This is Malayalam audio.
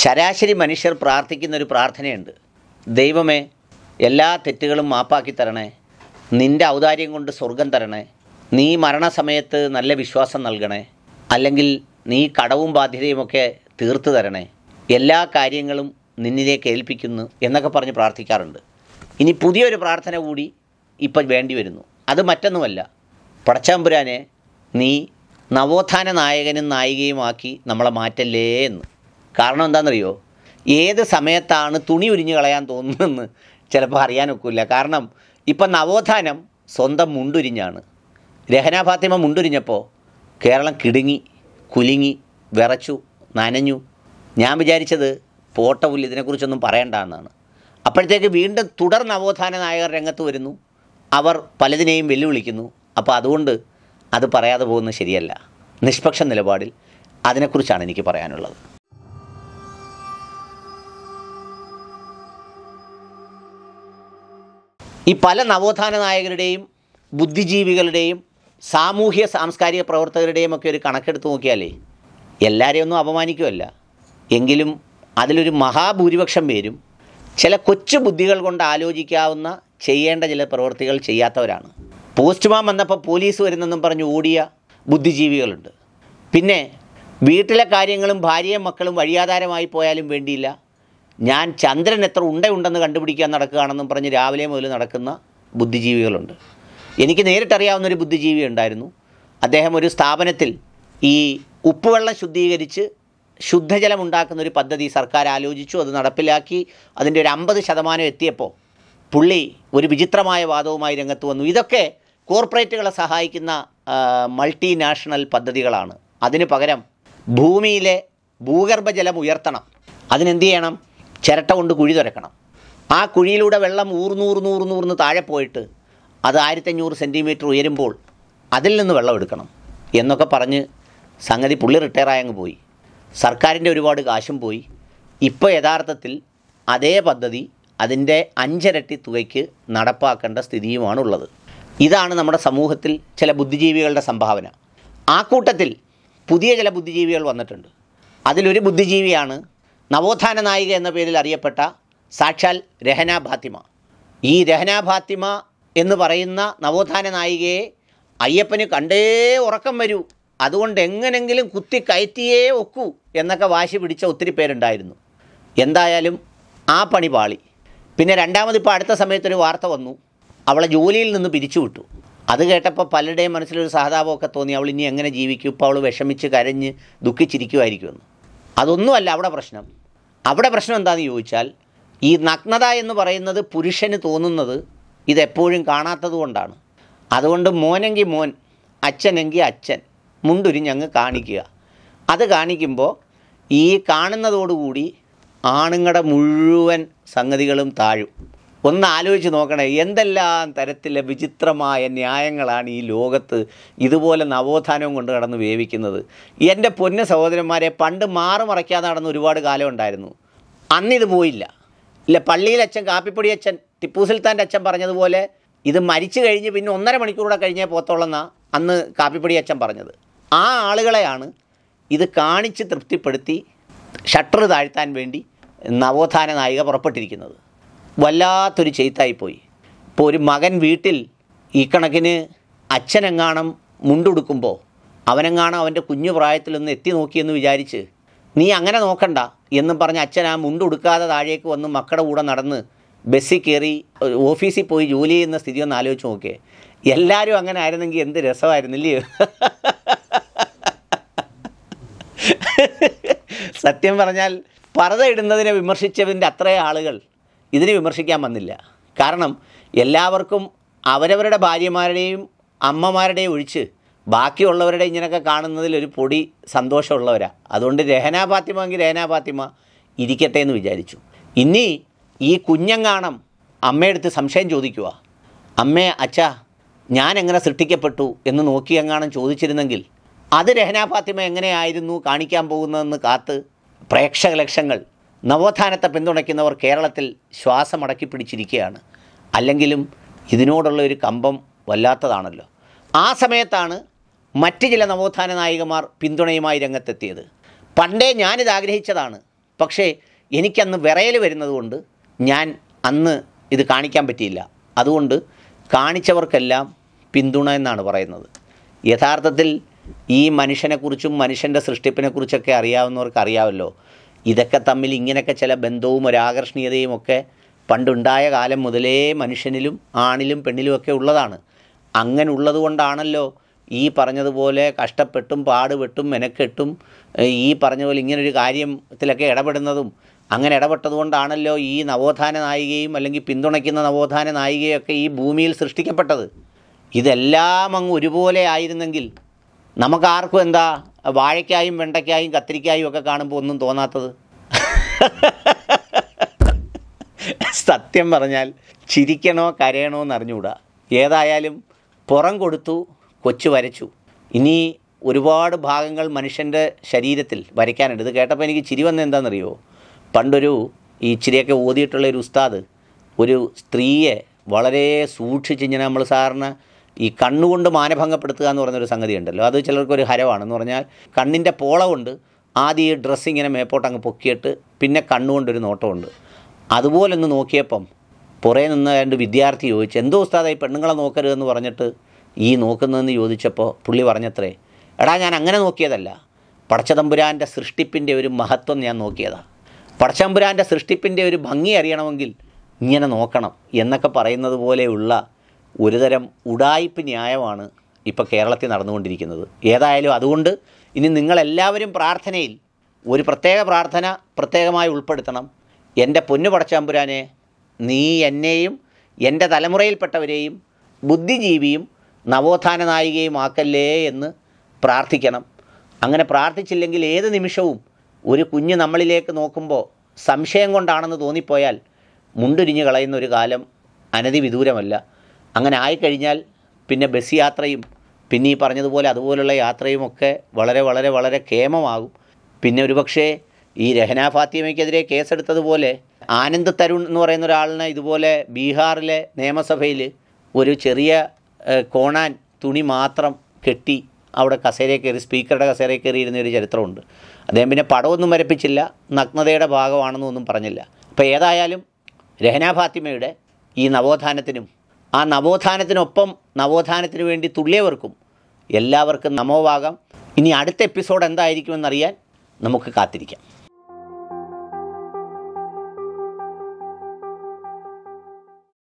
ശരാശരി മനുഷ്യർ പ്രാർത്ഥിക്കുന്ന ഒരു പ്രാർത്ഥനയുണ്ട് ദൈവമേ എല്ലാ തെറ്റുകളും മാപ്പാക്കി തരണേ നിൻ്റെ ഔദാര്യം കൊണ്ട് സ്വർഗം തരണേ നീ മരണസമയത്ത് നല്ല വിശ്വാസം നൽകണേ അല്ലെങ്കിൽ നീ കടവും ബാധ്യതയുമൊക്കെ തീർത്തു തരണേ എല്ലാ കാര്യങ്ങളും നിന്നിലേക്ക് ഏൽപ്പിക്കുന്നു എന്നൊക്കെ പറഞ്ഞ് പ്രാർത്ഥിക്കാറുണ്ട് ഇനി പുതിയൊരു പ്രാർത്ഥന കൂടി ഇപ്പം വേണ്ടി വരുന്നു അത് മറ്റൊന്നുമല്ല പടച്ചാമ്പുരാനെ നീ നവോത്ഥാന നായകനും നായികയുമാക്കി നമ്മളെ മാറ്റല്ലേ എന്ന് കാരണം എന്താണെന്നറിയോ ഏത് സമയത്താണ് തുണി ഉരിഞ്ഞു കളയാൻ തോന്നുന്നതെന്ന് ചിലപ്പോൾ അറിയാനൊക്കില്ല കാരണം ഇപ്പം നവോത്ഥാനം സ്വന്തം മുണ്ടുരിഞ്ഞാണ് രഹന ഫാത്തിമ മുണ്ടുരിഞ്ഞപ്പോൾ കേരളം കിടുങ്ങി കുലുങ്ങി വിറച്ചു നനഞ്ഞു ഞാൻ വിചാരിച്ചത് പോട്ട പുല്ല് ഇതിനെക്കുറിച്ചൊന്നും പറയണ്ട എന്നാണ് അപ്പോഴത്തേക്ക് വീണ്ടും തുടർ നവോത്ഥാന നായകർ രംഗത്ത് വരുന്നു അവർ പലതിനെയും വെല്ലുവിളിക്കുന്നു അപ്പോൾ അതുകൊണ്ട് അത് പറയാതെ പോകുന്നത് ശരിയല്ല നിഷ്പക്ഷ നിലപാടിൽ അതിനെക്കുറിച്ചാണ് എനിക്ക് പറയാനുള്ളത് ഈ പല നവോത്ഥാന നായകരുടെയും ബുദ്ധിജീവികളുടെയും സാമൂഹ്യ സാംസ്കാരിക പ്രവർത്തകരുടെയും ഒക്കെ ഒരു കണക്കെടുത്ത് നോക്കിയാലേ എല്ലാവരെയും ഒന്നും അപമാനിക്കുമല്ല എങ്കിലും അതിലൊരു മഹാഭൂരിപക്ഷം പേരും ചില കൊച്ചു ബുദ്ധികൾ കൊണ്ട് ആലോചിക്കാവുന്ന ചെയ്യേണ്ട ചില പ്രവൃത്തികൾ ചെയ്യാത്തവരാണ് പോസ്റ്റ്മാൻ വന്നപ്പോൾ പോലീസ് വരുന്നെന്നും പറഞ്ഞ് ഓടിയ ബുദ്ധിജീവികളുണ്ട് പിന്നെ വീട്ടിലെ കാര്യങ്ങളും ഭാര്യയും മക്കളും വഴിയാധാരമായി പോയാലും വേണ്ടിയില്ല ഞാൻ ചന്ദ്രൻ എത്ര ഉണ്ടയുണ്ടെന്ന് കണ്ടുപിടിക്കാൻ നടക്കുകയാണെന്നും പറഞ്ഞ് രാവിലെ മുതൽ നടക്കുന്ന ബുദ്ധിജീവികളുണ്ട് എനിക്ക് നേരിട്ടറിയാവുന്ന ഒരു ബുദ്ധിജീവി ഉണ്ടായിരുന്നു അദ്ദേഹം ഒരു സ്ഥാപനത്തിൽ ഈ ഉപ്പുവെള്ളം ശുദ്ധീകരിച്ച് ശുദ്ധജലം ഉണ്ടാക്കുന്ന ഒരു പദ്ധതി സർക്കാർ ആലോചിച്ചു അത് നടപ്പിലാക്കി അതിൻ്റെ ഒരു അമ്പത് ശതമാനം എത്തിയപ്പോൾ പുള്ളി ഒരു വിചിത്രമായ വാദവുമായി രംഗത്ത് വന്നു ഇതൊക്കെ കോർപ്പറേറ്റുകളെ സഹായിക്കുന്ന മൾട്ടിനാഷണൽ പദ്ധതികളാണ് അതിന് പകരം ഭൂമിയിലെ ഭൂഗർഭജലം ഉയർത്തണം അതിനെന്ത് ചെയ്യണം ചിരട്ട കൊണ്ട് കുഴി തുരക്കണം ആ കുഴിയിലൂടെ വെള്ളം ഊർന്നൂർന്നൂർന്നൂർന്ന് താഴെ പോയിട്ട് അത് ആയിരത്തഞ്ഞൂറ് സെൻറ്റിമീറ്റർ ഉയരുമ്പോൾ അതിൽ നിന്ന് വെള്ളം എടുക്കണം എന്നൊക്കെ പറഞ്ഞ് സംഗതി പുള്ളി റിട്ടയർ ആയങ്ങ് പോയി സർക്കാരിൻ്റെ ഒരുപാട് കാശും പോയി ഇപ്പോൾ യഥാർത്ഥത്തിൽ അതേ പദ്ധതി അതിൻ്റെ അഞ്ചിരട്ടി തുകയ്ക്ക് നടപ്പാക്കേണ്ട സ്ഥിതിയുമാണുള്ളത് ഇതാണ് നമ്മുടെ സമൂഹത്തിൽ ചില ബുദ്ധിജീവികളുടെ സംഭാവന ആ കൂട്ടത്തിൽ പുതിയ ചില ബുദ്ധിജീവികൾ വന്നിട്ടുണ്ട് അതിലൊരു ബുദ്ധിജീവിയാണ് നവോത്ഥാന നായിക എന്ന പേരിൽ അറിയപ്പെട്ട സാക്ഷാൽ രഹന ഭാത്തിമ ഈ രഹന ഭാത്തിമ എന്ന് പറയുന്ന നവോത്ഥാന നായികയെ അയ്യപ്പന് കണ്ടേ ഉറക്കം വരൂ അതുകൊണ്ട് എങ്ങനെങ്കിലും കുത്തി കയറ്റിയേ ഒക്കൂ എന്നൊക്കെ വാശി പിടിച്ച ഒത്തിരി പേരുണ്ടായിരുന്നു എന്തായാലും ആ പണി പാളി പിന്നെ രണ്ടാമത് ഇപ്പോൾ അടുത്ത സമയത്തൊരു വാർത്ത വന്നു അവളെ ജോലിയിൽ നിന്ന് പിരിച്ചുവിട്ടു അത് കേട്ടപ്പോൾ പലരുടെയും മനസ്സിലൊരു സഹതാപമൊക്കെ തോന്നി അവൾ ഇനി എങ്ങനെ ജീവിക്കും ഇപ്പോൾ അവൾ വിഷമിച്ച് കരഞ്ഞ് ദുഃഖിച്ചിരിക്കുമായിരിക്കുമെന്ന് അതൊന്നുമല്ല അവിടെ പ്രശ്നം അവിടെ പ്രശ്നം എന്താണെന്ന് ചോദിച്ചാൽ ഈ നഗ്നത എന്ന് പറയുന്നത് പുരുഷന് തോന്നുന്നത് ഇതെപ്പോഴും കാണാത്തത് കൊണ്ടാണ് അതുകൊണ്ട് മോനെങ്കിൽ മോൻ അച്ഛനെങ്കിൽ അച്ഛൻ ഞങ്ങൾ കാണിക്കുക അത് കാണിക്കുമ്പോൾ ഈ കാണുന്നതോടുകൂടി ആണുങ്ങളുടെ മുഴുവൻ സംഗതികളും താഴും ഒന്ന് ആലോചിച്ച് നോക്കണേ എന്തെല്ലാം തരത്തിലെ വിചിത്രമായ ന്യായങ്ങളാണ് ഈ ലോകത്ത് ഇതുപോലെ നവോത്ഥാനവും കൊണ്ട് കടന്ന് വേവിക്കുന്നത് എൻ്റെ പൊന്ന സഹോദരന്മാരെ പണ്ട് മാറുമറയ്ക്കാതെ നടന്ന് ഒരുപാട് കാലം ഉണ്ടായിരുന്നു അന്നിത് പോയില്ല ഇല്ല പള്ളിയിലച്ഛൻ കാപ്പിപ്പൊടി അച്ഛൻ ടിപ്പു സുൽത്താൻ്റെ അച്ഛൻ പറഞ്ഞതുപോലെ ഇത് മരിച്ചു കഴിഞ്ഞ് പിന്നെ ഒന്നര മണിക്കൂറൂടെ കഴിഞ്ഞേ പോത്തോളെന്നാ അന്ന് കാപ്പിപ്പൊടി അച്ഛൻ പറഞ്ഞത് ആ ആളുകളെയാണ് ഇത് കാണിച്ച് തൃപ്തിപ്പെടുത്തി ഷട്ടർ താഴ്ത്താൻ വേണ്ടി നവോത്ഥാന നായിക പുറപ്പെട്ടിരിക്കുന്നത് വല്ലാത്തൊരു ചെയ്ത്തായിപ്പോയി ഇപ്പോൾ ഒരു മകൻ വീട്ടിൽ ഈ കണക്കിന് അച്ഛനെങ്ങാണം മുണ്ടുടുക്കുമ്പോൾ അവനെങ്ങാണോ അവൻ്റെ കുഞ്ഞു പ്രായത്തിലൊന്ന് എത്തി നോക്കിയെന്ന് വിചാരിച്ച് നീ അങ്ങനെ നോക്കണ്ട എന്നും പറഞ്ഞ് അച്ഛൻ ആ മുണ്ടുടുക്കാതെ താഴേക്ക് വന്ന് മക്കളുടെ കൂടെ നടന്ന് ബസ്സിൽ കയറി ഓഫീസിൽ പോയി ജോലി ചെയ്യുന്ന സ്ഥിതി ഒന്ന് ആലോചിച്ച് നോക്കിയേ എല്ലാവരും അങ്ങനെ ആയിരുന്നെങ്കിൽ എന്ത് രസമായിരുന്നില്ലയോ സത്യം പറഞ്ഞാൽ പറത ഇടുന്നതിനെ വിമർശിച്ചതിൻ്റെ അത്രയും ആളുകൾ ഇതിനെ വിമർശിക്കാൻ വന്നില്ല കാരണം എല്ലാവർക്കും അവരവരുടെ ഭാര്യമാരുടെയും അമ്മമാരുടെയും ഒഴിച്ച് ബാക്കിയുള്ളവരുടെ ഇങ്ങനെയൊക്കെ കാണുന്നതിൽ ഒരു പൊടി സന്തോഷമുള്ളവരാണ് അതുകൊണ്ട് രഹന ഫാത്തിമ എങ്കിൽ രഹന ഫാത്തിമ ഇരിക്കട്ടെ എന്ന് വിചാരിച്ചു ഇനി ഈ കുഞ്ഞം കാണം അമ്മയെടുത്ത് സംശയം ചോദിക്കുക അമ്മേ അച്ഛാ ഞാൻ എങ്ങനെ സൃഷ്ടിക്കപ്പെട്ടു എന്ന് നോക്കിയെങ്ങാണം ചോദിച്ചിരുന്നെങ്കിൽ അത് രഹന ഫാത്തിമ എങ്ങനെയായിരുന്നു കാണിക്കാൻ പോകുന്നതെന്ന് കാത്ത് പ്രേക്ഷക ലക്ഷങ്ങൾ നവോത്ഥാനത്തെ പിന്തുണയ്ക്കുന്നവർ കേരളത്തിൽ ശ്വാസമടക്കി പിടിച്ചിരിക്കുകയാണ് അല്ലെങ്കിലും ഇതിനോടുള്ള ഒരു കമ്പം വല്ലാത്തതാണല്ലോ ആ സമയത്താണ് മറ്റ് ചില നവോത്ഥാന നായികമാർ പിന്തുണയുമായി രംഗത്തെത്തിയത് പണ്ടേ ഞാനിത് ആഗ്രഹിച്ചതാണ് പക്ഷേ എനിക്കന്ന് വിറയൽ വരുന്നതുകൊണ്ട് ഞാൻ അന്ന് ഇത് കാണിക്കാൻ പറ്റിയില്ല അതുകൊണ്ട് കാണിച്ചവർക്കെല്ലാം പിന്തുണ എന്നാണ് പറയുന്നത് യഥാർത്ഥത്തിൽ ഈ മനുഷ്യനെക്കുറിച്ചും മനുഷ്യൻ്റെ സൃഷ്ടിപ്പിനെക്കുറിച്ചൊക്കെ അറിയാവുന്നവർക്ക് അറിയാമല്ലോ ഇതൊക്കെ തമ്മിൽ ഇങ്ങനെയൊക്കെ ചില ബന്ധവും ഒരാകർഷണീയതയും ഒക്കെ പണ്ടുണ്ടായ കാലം മുതലേ മനുഷ്യനിലും ആണിലും പെണ്ണിലും ഒക്കെ ഉള്ളതാണ് അങ്ങനെ ഉള്ളതുകൊണ്ടാണല്ലോ ഈ പറഞ്ഞതുപോലെ കഷ്ടപ്പെട്ടും പാടുപെട്ടും മെനക്കെട്ടും ഈ പറഞ്ഞ പോലെ ഇങ്ങനൊരു കാര്യത്തിലൊക്കെ ഇടപെടുന്നതും അങ്ങനെ ഇടപെട്ടതുകൊണ്ടാണല്ലോ ഈ നവോത്ഥാന നായികയും അല്ലെങ്കിൽ പിന്തുണയ്ക്കുന്ന നവോത്ഥാന നായികയൊക്കെ ഈ ഭൂമിയിൽ സൃഷ്ടിക്കപ്പെട്ടത് ഇതെല്ലാം അങ്ങ് ഒരുപോലെ ആയിരുന്നെങ്കിൽ നമുക്കാർക്കും എന്താ വാഴയ്ക്കായും വെണ്ടയ്ക്കായും കത്തിരിക്കായും ഒക്കെ കാണുമ്പോൾ ഒന്നും തോന്നാത്തത് സത്യം പറഞ്ഞാൽ ചിരിക്കണോ കരയണോ എന്ന് അറിഞ്ഞുകൂടാ ഏതായാലും പുറം കൊടുത്തു കൊച്ചു വരച്ചു ഇനി ഒരുപാട് ഭാഗങ്ങൾ മനുഷ്യൻ്റെ ശരീരത്തിൽ വരയ്ക്കാനുണ്ട് ഇത് കേട്ടപ്പോൾ എനിക്ക് ചിരി വന്നെന്താണെന്നറിയോ പണ്ടൊരു ഈ ചിരിയൊക്കെ ഓതിയിട്ടുള്ള ഒരു ഉസ്താദ് ഒരു സ്ത്രീയെ വളരെ സൂക്ഷിച്ച് ഇങ്ങനെ നമ്മൾ സാറിന് ഈ കണ്ണുകൊണ്ട് മാനഭംഗപ്പെടുത്തുക എന്ന് പറഞ്ഞൊരു സംഗതി ഉണ്ടല്ലോ അത് ചിലർക്കൊരു ഹരവാണെന്ന് പറഞ്ഞാൽ കണ്ണിൻ്റെ പോള കൊണ്ട് ആദ്യം ഈ ഡ്രസ്സിങ്ങനെ മേപ്പോട്ട് അങ്ങ് പൊക്കിയിട്ട് പിന്നെ കണ്ണുകൊണ്ടൊരു നോട്ടമുണ്ട് അതുപോലെ ഒന്ന് നോക്കിയപ്പം പുറേ നിന്ന് രണ്ട് വിദ്യാർത്ഥി ചോദിച്ച് എന്തോ ഉസ്താദായി പെണ്ണുങ്ങളെ നോക്കരുതെന്ന് പറഞ്ഞിട്ട് ഈ നോക്കുന്നതെന്ന് ചോദിച്ചപ്പോൾ പുള്ളി പറഞ്ഞത്രേ എടാ ഞാൻ അങ്ങനെ നോക്കിയതല്ല പടച്ചതമ്പുരാൻ്റെ സൃഷ്ടിപ്പിൻ്റെ ഒരു മഹത്വം ഞാൻ നോക്കിയതാണ് പടച്ചതമ്പുരാൻ്റെ സൃഷ്ടിപ്പിൻ്റെ ഒരു ഭംഗി അറിയണമെങ്കിൽ ഇങ്ങനെ നോക്കണം എന്നൊക്കെ പറയുന്നത് പോലെയുള്ള ഒരുതരം ഉടായിപ്പ് ന്യായമാണ് ഇപ്പോൾ കേരളത്തിൽ നടന്നുകൊണ്ടിരിക്കുന്നത് ഏതായാലും അതുകൊണ്ട് ഇനി നിങ്ങളെല്ലാവരും പ്രാർത്ഥനയിൽ ഒരു പ്രത്യേക പ്രാർത്ഥന പ്രത്യേകമായി ഉൾപ്പെടുത്തണം എൻ്റെ പൊന്നു പടച്ചാമ്പുരാനെ നീ എന്നെയും എൻ്റെ തലമുറയിൽപ്പെട്ടവരെയും ബുദ്ധിജീവിയും നവോത്ഥാന നായികയും ആക്കല്ലേ എന്ന് പ്രാർത്ഥിക്കണം അങ്ങനെ പ്രാർത്ഥിച്ചില്ലെങ്കിൽ ഏത് നിമിഷവും ഒരു കുഞ്ഞ് നമ്മളിലേക്ക് നോക്കുമ്പോൾ സംശയം കൊണ്ടാണെന്ന് തോന്നിപ്പോയാൽ മുണ്ടുരിഞ്ഞ് കളയുന്ന ഒരു കാലം വിദൂരമല്ല അങ്ങനെ ആയിക്കഴിഞ്ഞാൽ പിന്നെ ബസ് യാത്രയും പിന്നെ ഈ പറഞ്ഞതുപോലെ അതുപോലുള്ള യാത്രയുമൊക്കെ വളരെ വളരെ വളരെ കേമമാകും പിന്നെ ഒരുപക്ഷേ ഈ രഹന ഫാത്തിമയ്ക്കെതിരെ കേസെടുത്തതുപോലെ ആനന്ദ് തരുൺ എന്ന് പറയുന്ന ഒരാളിനെ ഇതുപോലെ ബീഹാറിലെ നിയമസഭയിൽ ഒരു ചെറിയ കോണാൻ തുണി മാത്രം കെട്ടി അവിടെ കസേരയിൽ കയറി സ്പീക്കറുടെ കസേരയിൽ കയറി ഇരുന്ന ഒരു ചരിത്രമുണ്ട് അദ്ദേഹം പിന്നെ പടമൊന്നും വരപ്പിച്ചില്ല നഗ്നതയുടെ ഭാഗമാണെന്നൊന്നും പറഞ്ഞില്ല അപ്പോൾ ഏതായാലും രഹന ഫാത്തിമയുടെ ഈ നവോത്ഥാനത്തിനും ആ നവോത്ഥാനത്തിനൊപ്പം നവോത്ഥാനത്തിന് വേണ്ടി തുള്ളിയവർക്കും എല്ലാവർക്കും നമോവാകാം ഇനി അടുത്ത എപ്പിസോഡ് എന്തായിരിക്കുമെന്നറിയാൻ നമുക്ക് കാത്തിരിക്കാം